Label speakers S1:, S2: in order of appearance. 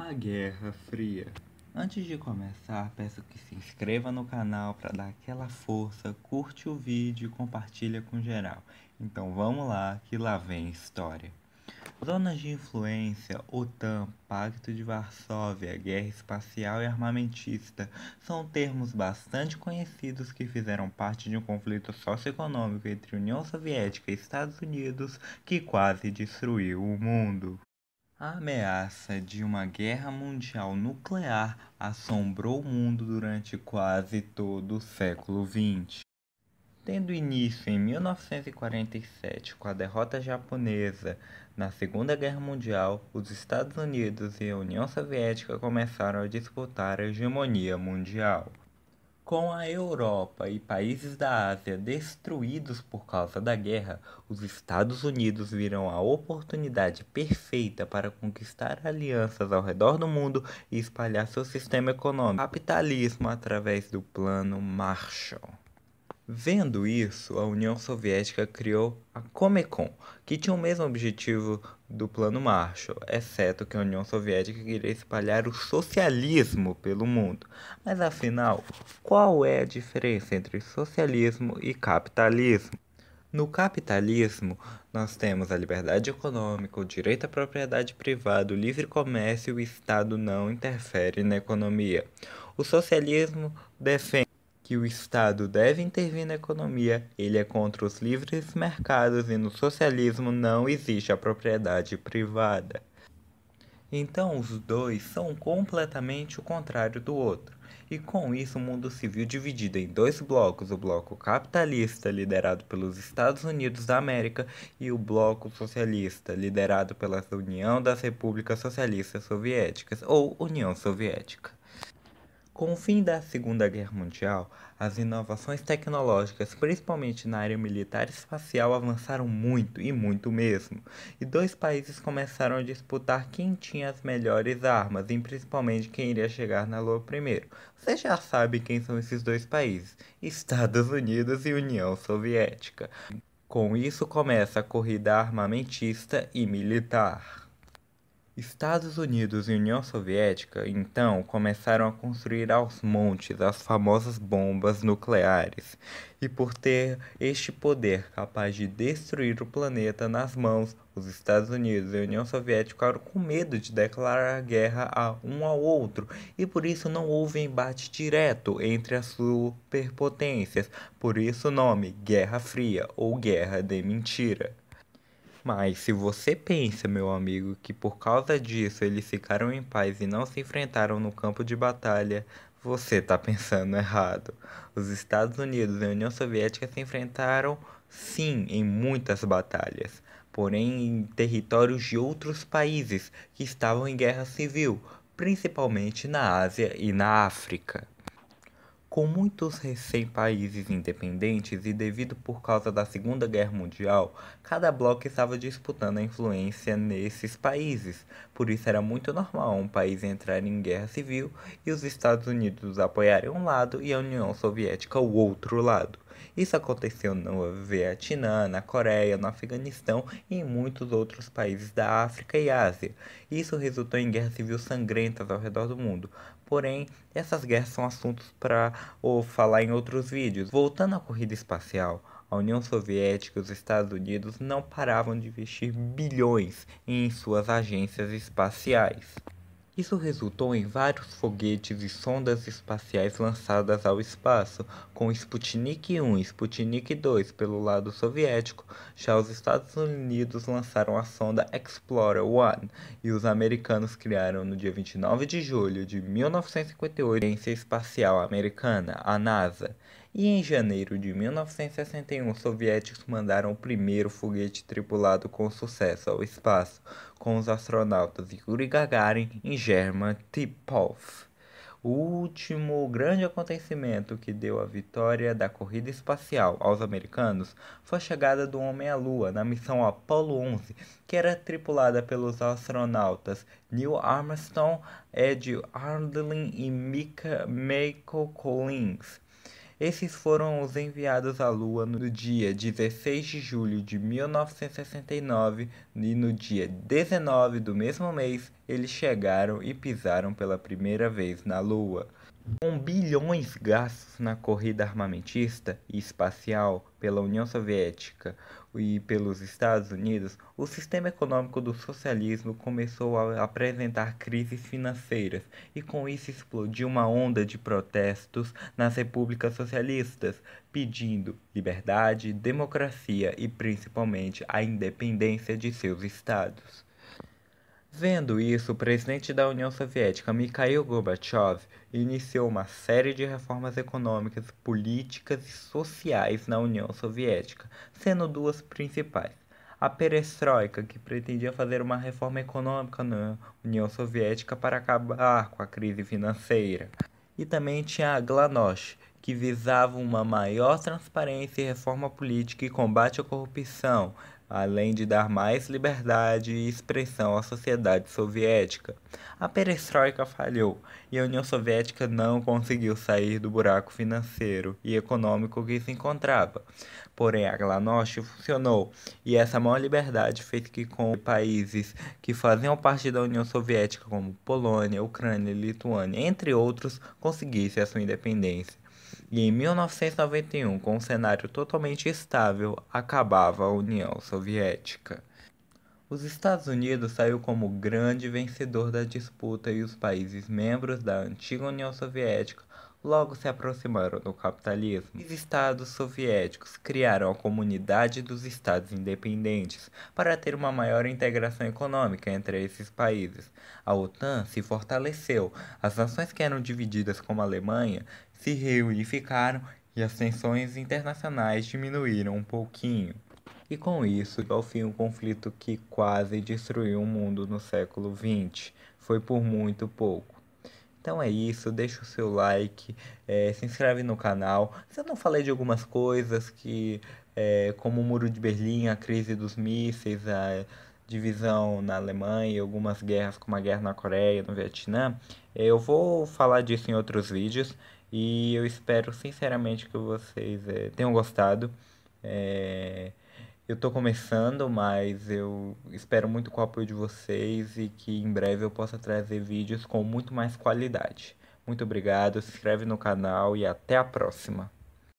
S1: a Guerra Fria. Antes de começar, peço que se inscreva no canal para dar aquela força, curte o vídeo e compartilha com geral. Então vamos lá que lá vem história. Zonas de influência, OTAN, Pacto de Varsóvia, Guerra Espacial e Armamentista são termos bastante conhecidos que fizeram parte de um conflito socioeconômico entre União Soviética e Estados Unidos que quase destruiu o mundo. A ameaça de uma guerra mundial nuclear assombrou o mundo durante quase todo o século XX. Tendo início em 1947 com a derrota japonesa na Segunda Guerra Mundial, os Estados Unidos e a União Soviética começaram a disputar a hegemonia mundial. Com a Europa e países da Ásia destruídos por causa da guerra, os Estados Unidos viram a oportunidade perfeita para conquistar alianças ao redor do mundo e espalhar seu sistema econômico capitalismo através do Plano Marshall. Vendo isso, a União Soviética criou a Comecon, que tinha o mesmo objetivo do Plano Marshall, exceto que a União Soviética queria espalhar o socialismo pelo mundo. Mas afinal, qual é a diferença entre socialismo e capitalismo? No capitalismo, nós temos a liberdade econômica, o direito à propriedade privada, o livre comércio e o Estado não interfere na economia. O socialismo defende que o Estado deve intervir na economia, ele é contra os livres mercados e no socialismo não existe a propriedade privada. Então os dois são completamente o contrário do outro. E com isso o mundo civil dividido em dois blocos, o bloco capitalista, liderado pelos Estados Unidos da América, e o bloco socialista, liderado pela União das Repúblicas Socialistas Soviéticas, ou União Soviética. Com o fim da Segunda Guerra Mundial, as inovações tecnológicas, principalmente na área militar e espacial, avançaram muito e muito mesmo, e dois países começaram a disputar quem tinha as melhores armas e principalmente quem iria chegar na Lua primeiro. Você já sabe quem são esses dois países: Estados Unidos e União Soviética. Com isso começa a corrida armamentista e militar. Estados Unidos e União Soviética, então, começaram a construir aos montes as famosas bombas nucleares, e por ter este poder capaz de destruir o planeta nas mãos, os Estados Unidos e a União Soviética ficaram com medo de declarar guerra a um ao outro, e por isso não houve embate direto entre as superpotências, por isso o nome Guerra Fria ou Guerra de Mentira. Mas se você pensa, meu amigo, que por causa disso eles ficaram em paz e não se enfrentaram no campo de batalha, você está pensando errado. Os Estados Unidos e a União Soviética se enfrentaram, sim, em muitas batalhas, porém em territórios de outros países que estavam em guerra civil, principalmente na Ásia e na África. Com muitos recém-países independentes e devido por causa da Segunda Guerra Mundial, cada bloco estava disputando a influência nesses países. Por isso era muito normal um país entrar em guerra civil e os Estados Unidos apoiarem um lado e a União Soviética o outro lado. Isso aconteceu no Vietnã, na Coreia, no Afeganistão e em muitos outros países da África e Ásia. Isso resultou em guerras civis sangrentas ao redor do mundo, Porém, essas guerras são assuntos para ou falar em outros vídeos. Voltando à corrida espacial, a União Soviética e os Estados Unidos não paravam de investir bilhões em suas agências espaciais. Isso resultou em vários foguetes e sondas espaciais lançadas ao espaço, com Sputnik 1 e Sputnik 2 pelo lado soviético. Já os Estados Unidos lançaram a sonda Explorer 1 e os americanos criaram no dia 29 de julho de 1958 a Agência Espacial Americana, a NASA. E em janeiro de 1961, os soviéticos mandaram o primeiro foguete tripulado com sucesso ao espaço, com os astronautas Yuri Gagarin e German Tipov. O último grande acontecimento que deu a vitória da corrida espacial aos americanos foi a chegada do homem à Lua na missão Apollo 11, que era tripulada pelos astronautas Neil Armstrong, Ed Aldrin e Michael Collins. Esses foram os enviados à Lua no dia 16 de julho de 1969 e no dia 19 do mesmo mês eles chegaram e pisaram pela primeira vez na Lua. Com bilhões gastos na corrida armamentista e espacial pela União Soviética e pelos Estados Unidos, o sistema econômico do socialismo começou a apresentar crises financeiras e com isso explodiu uma onda de protestos nas repúblicas socialistas, pedindo liberdade, democracia e principalmente a independência de seus estados. Vendo isso, o presidente da União Soviética, Mikhail Gorbachev, iniciou uma série de reformas econômicas, políticas e sociais na União Soviética, sendo duas principais. A perestroika, que pretendia fazer uma reforma econômica na União Soviética para acabar com a crise financeira. E também tinha a glanosh, que visava uma maior transparência e reforma política e combate à corrupção, além de dar mais liberdade e expressão à sociedade soviética. A perestroika falhou e a União Soviética não conseguiu sair do buraco financeiro e econômico que se encontrava. Porém, a Glanost funcionou e essa maior liberdade fez que com países que faziam parte da União Soviética, como Polônia, Ucrânia, Lituânia, entre outros, conseguissem a sua independência. E em 1991, com um cenário totalmente estável, acabava a União Soviética. Os Estados Unidos saiu como grande vencedor da disputa e os países membros da antiga União Soviética logo se aproximaram do capitalismo. Os Estados soviéticos criaram a Comunidade dos Estados Independentes para ter uma maior integração econômica entre esses países. A OTAN se fortaleceu, as nações que eram divididas como a Alemanha se reunificaram e as tensões internacionais diminuíram um pouquinho. E com isso, ao fim, um conflito que quase destruiu o mundo no século XX. Foi por muito pouco. Então é isso, deixa o seu like, é, se inscreve no canal. Se eu não falei de algumas coisas que, é, como o Muro de Berlim, a crise dos mísseis, a divisão na Alemanha, algumas guerras como a guerra na Coreia, no Vietnã, é, eu vou falar disso em outros vídeos. E eu espero sinceramente que vocês é, tenham gostado. É, eu estou começando, mas eu espero muito com o apoio de vocês e que em breve eu possa trazer vídeos com muito mais qualidade. Muito obrigado, se inscreve no canal e até a próxima!